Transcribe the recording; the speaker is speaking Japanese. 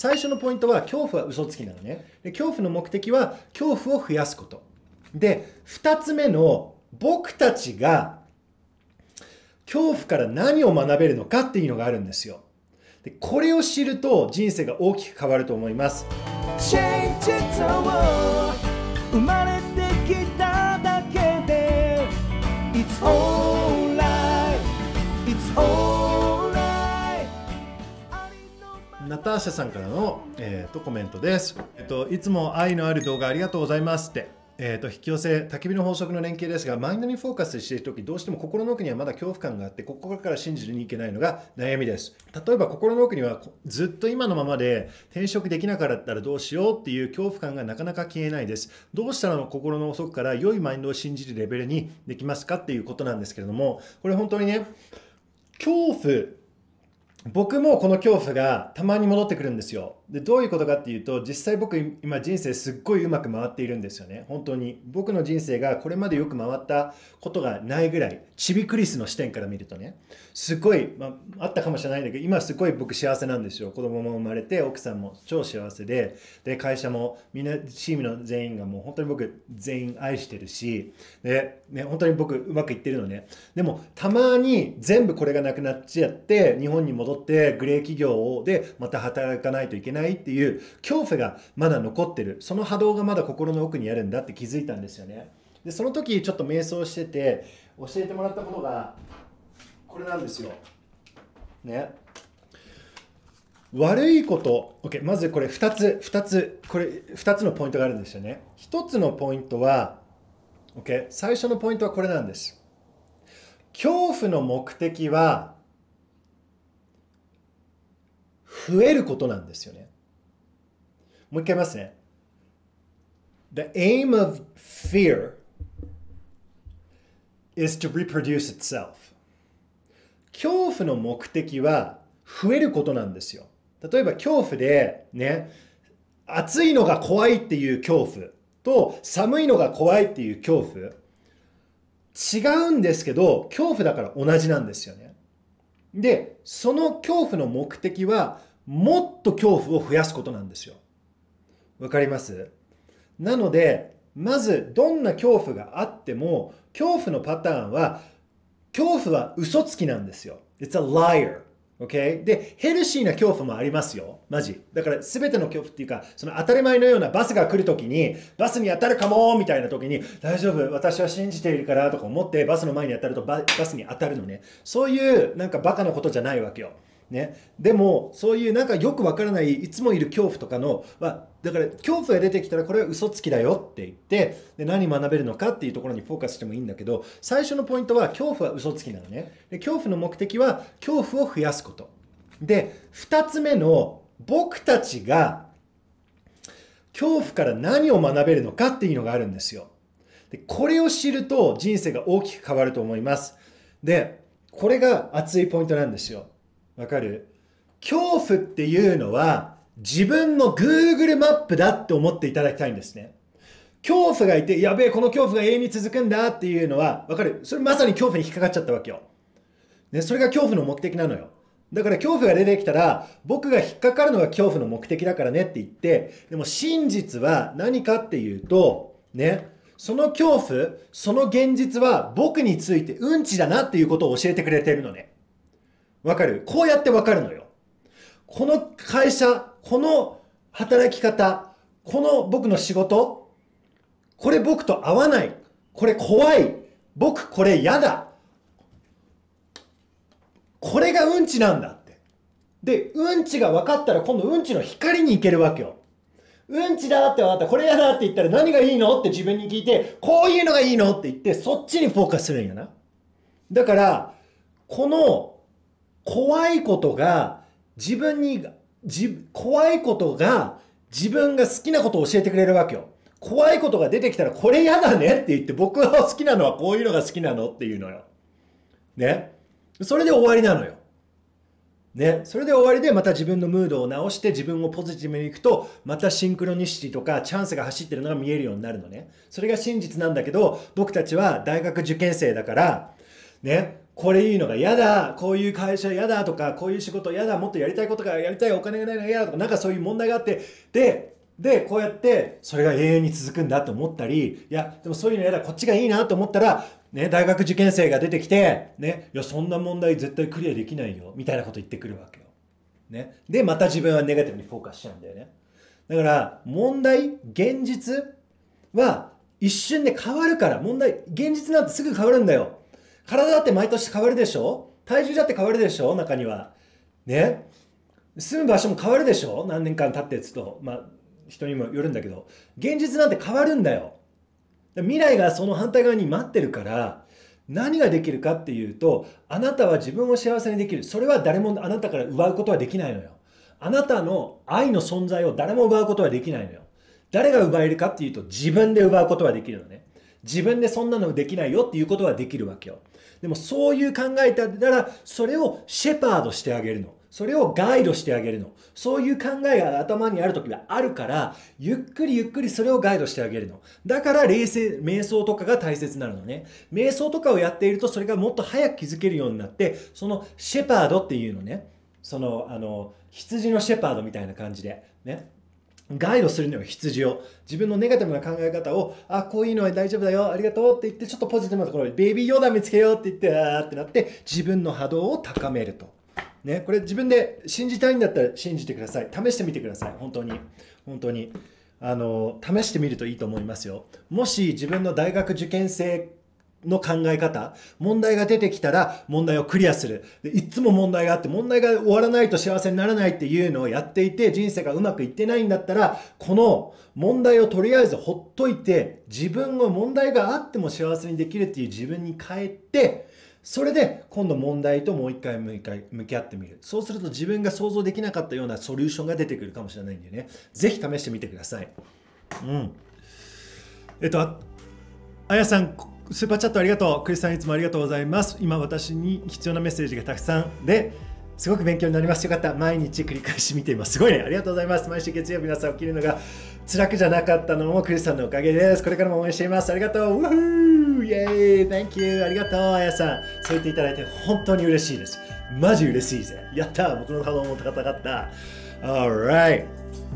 最初のポイントは恐怖は嘘つきなのねで恐怖の目的は恐怖を増やすことで2つ目の僕たちが恐怖から何を学べるのかっていうのがあるんですよでこれを知ると人生が大きく変わると思います生まれてきただけで It's alright It's alright ナターシャさんからの、えーと、コメントです、えっと。いつも愛のある動画ありがとうございますって。えーと、引き寄せ焚き火の法則の連携ですがマインドにフォーカスしている時どうしても心の奥にはまだ恐怖感があってここから信じるにいけないのが悩みです例えば心の奥にはずっと今のままで転職できなかったらどうしようっていう恐怖感がなかなか消えないですどうしたら心の奥から良いマインドを信じるレベルにできますかっていうことなんですけれどもこれ本当にね恐怖僕もこの恐怖がたまに戻ってくるんですよ。で、どういうことかっていうと、実際僕今人生すっごいうまく回っているんですよね。本当に。僕の人生がこれまでよく回ったことがないぐらい、チビクリスの視点から見るとね、すごい、まあ、ったかもしれないんだけど、今すごい僕幸せなんですよ。子供も生まれて、奥さんも超幸せで、で、会社もみんな、チームの全員がもう本当に僕全員愛してるし、で、ね、本当に僕うまくいってるのね。でも、たまに全部これがなくなっちゃって、日本に戻ってグレー企業でまた働かないといけないっていう恐怖がまだ残ってるその波動がまだ心の奥にあるんだって気づいたんですよねでその時ちょっと瞑想してて教えてもらったことがこれなんですよね悪いこと、OK、まずこれ2つ2つこれ2つのポイントがあるんですよね1つのポイントは、OK、最初のポイントはこれなんです恐怖の目的は増えることなんですよね。もう一回言いますね。The aim of fear is to reproduce itself. 恐怖の目的は増えることなんですよ。例えば恐怖でね、暑いのが怖いっていう恐怖と寒いのが怖いっていう恐怖違うんですけど恐怖だから同じなんですよね。で、その恐怖の目的はもっと恐怖を増やすことなんですよ。わかりますなので、まずどんな恐怖があっても、恐怖のパターンは、恐怖は嘘つきなんですよ。It's a liar. Okay? で、ヘルシーな恐怖もありますよ。マジ。だから全ての恐怖っていうか、その当たり前のようなバスが来るときに、バスに当たるかもみたいなときに、大丈夫、私は信じているからとか思って、バスの前に当たるとバスに当たるのね。そういうなんかバカなことじゃないわけよ。ね、でもそういうなんかよくわからないいつもいる恐怖とかの、まあ、だから恐怖が出てきたらこれは嘘つきだよって言ってで何学べるのかっていうところにフォーカスしてもいいんだけど最初のポイントは恐怖は嘘つきなのねで恐怖の目的は恐怖を増やすことで2つ目の僕たちが恐怖から何を学べるのかっていうのがあるんですよでこれを知ると人生が大きく変わると思いますでこれが熱いポイントなんですよわかる恐怖っていうのは自分の Google マップだって思っていただきたいんですね。恐怖がいて、やべえ、この恐怖が永遠に続くんだっていうのは、わかるそれまさに恐怖に引っかかっちゃったわけよ。ね、それが恐怖の目的なのよ。だから恐怖が出てきたら、僕が引っかかるのが恐怖の目的だからねって言って、でも真実は何かっていうと、ね、その恐怖、その現実は僕についてうんちだなっていうことを教えてくれてるのね。わかるこうやってわかるのよ。この会社、この働き方、この僕の仕事、これ僕と合わない。これ怖い。僕これ嫌だ。これがうんちなんだって。で、うんちが分かったら今度うんちの光に行けるわけよ。うんちだって分かった。これ嫌だって言ったら何がいいのって自分に聞いて、こういうのがいいのって言って、そっちにフォーカスするんやな。だから、この怖いことが自分に怖いことが自分が好きなことを教えてくれるわけよ。怖いことが出てきたらこれ嫌だねって言って僕は好きなのはこういうのが好きなのっていうのよ。ね。それで終わりなのよ。ね。それで終わりでまた自分のムードを直して自分をポジティブにいくとまたシンクロニシティとかチャンスが走ってるのが見えるようになるのね。それが真実なんだけど僕たちは大学受験生だからね。これいいのが嫌だこういう会社嫌だとかこういう仕事嫌だもっとやりたいことがやりたいお金がないのが嫌だとかなんかそういう問題があってででこうやってそれが永遠に続くんだと思ったりいやでもそういうの嫌だこっちがいいなと思ったらね、大学受験生が出てきて、ね、いや、そんな問題絶対クリアできないよ、みたいなこと言ってくるわけよ。ね。で、また自分はネガティブにフォーカスしちゃうんだよね。だから、問題、現実は一瞬で変わるから、問題、現実なんてすぐ変わるんだよ。体だって毎年変わるでしょ体重だって変わるでしょ中には。ね住む場所も変わるでしょ何年間経ってつと。まあ、人にもよるんだけど。現実なんて変わるんだよ。未来がその反対側に待ってるから、何ができるかっていうと、あなたは自分を幸せにできる。それは誰もあなたから奪うことはできないのよ。あなたの愛の存在を誰も奪うことはできないのよ。誰が奪えるかっていうと、自分で奪うことはできるのね。自分でそんなのできないよっていうことはできるわけよ。でもそういう考えたら、それをシェパードしてあげるの。それをガイドしてあげるの。そういう考えが頭にある時があるから、ゆっくりゆっくりそれをガイドしてあげるの。だから冷静、瞑想とかが大切なのね。瞑想とかをやっていると、それがもっと早く気づけるようになって、そのシェパードっていうのね。その、あの、羊のシェパードみたいな感じで。ね。ガイドするのよ、羊を。自分のネガティブな考え方を、あ、こういうのは大丈夫だよ、ありがとうって言って、ちょっとポジティブなところに、ベイビーヨーダ見つけようって言って、あーってなって、自分の波動を高めると。ね、これ自分で信じたいんだったら信じてください。試してみてください。本当に。本当に。あの、試してみるといいと思いますよ。もし自分の大学受験生の考え方、問題が出てきたら問題をクリアする。でいつも問題があって、問題が終わらないと幸せにならないっていうのをやっていて、人生がうまくいってないんだったら、この問題をとりあえずほっといて、自分を問題があっても幸せにできるっていう自分に変えて、それで今度問題ともう一回向き合ってみる。そうすると自分が想像できなかったようなソリューションが出てくるかもしれないんでね。ぜひ試してみてください。うん。えっと、あやさん、スーパーチャットありがとう。クリスさんいつもありがとうございます。今私に必要なメッセージがたくさんで、すごく勉強になります。よかった。毎日繰り返し見ています。すごいね。ありがとうございます。毎週月曜日皆さん起きるのが辛くじゃなかったのもクリスさんのおかげです。これからも応援しています。ありがとう。ウーイェーイ !Thank you! ありがとう、あやさん。そう言っていただいて本当に嬉しいです。マジ嬉しいぜ。やった僕の波動も高かった。Alright!